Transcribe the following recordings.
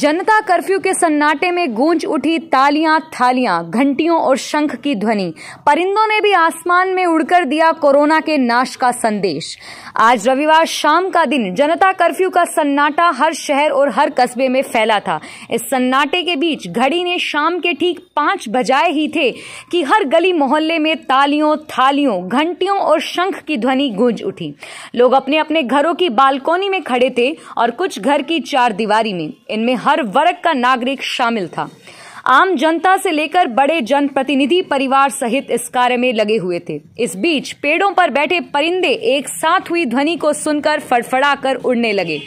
जनता कर्फ्यू के सन्नाटे में गूंज उठी तालियां थालियां घंटियों और शंख की ध्वनि परिंदों ने भी आसमान में उड़कर दिया कोरोना के नाश का संदेश आज रविवार शाम का दिन जनता कर्फ्यू का सन्नाटा हर शहर और हर कस्बे में फैला था इस सन्नाटे के बीच घड़ी ने शाम के ठीक पांच बजाए ही थे कि हर गली मोहल्ले में तालियों थालियों घंटियों और शंख की ध्वनि गूंज उठी लोग अपने अपने घरों की बालकोनी में खड़े थे और कुछ घर की चार दीवारी में इनमें हर वर्ग का नागरिक शामिल था आम जनता से लेकर बड़े जनप्रतिनिधि परिवार सहित इस कार्य में लगे हुए थे इस बीच पेड़ों पर बैठे परिंदे एक साथ हुई ध्वनि को सुनकर फड़फड़ाकर उड़ने लगे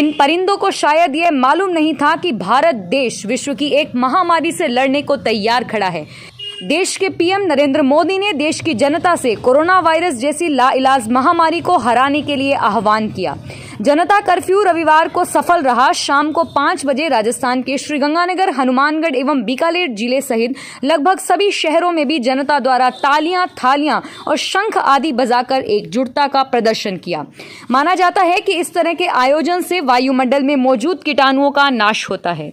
इन परिंदों को शायद यह मालूम नहीं था कि भारत देश विश्व की एक महामारी से लड़ने को तैयार खड़ा है देश के पीएम नरेंद्र मोदी ने देश की जनता से कोरोना वायरस जैसी लाइलाज महामारी को हराने के लिए आह्वान किया जनता कर्फ्यू रविवार को सफल रहा शाम को पाँच बजे राजस्थान के श्रीगंगानगर हनुमानगढ़ एवं बीकानेर जिले सहित लगभग सभी शहरों में भी जनता द्वारा तालियां थालियां और शंख आदि बजाकर एकजुटता का प्रदर्शन किया माना जाता है कि इस तरह के आयोजन से वायुमंडल में मौजूद कीटाणुओं का नाश होता है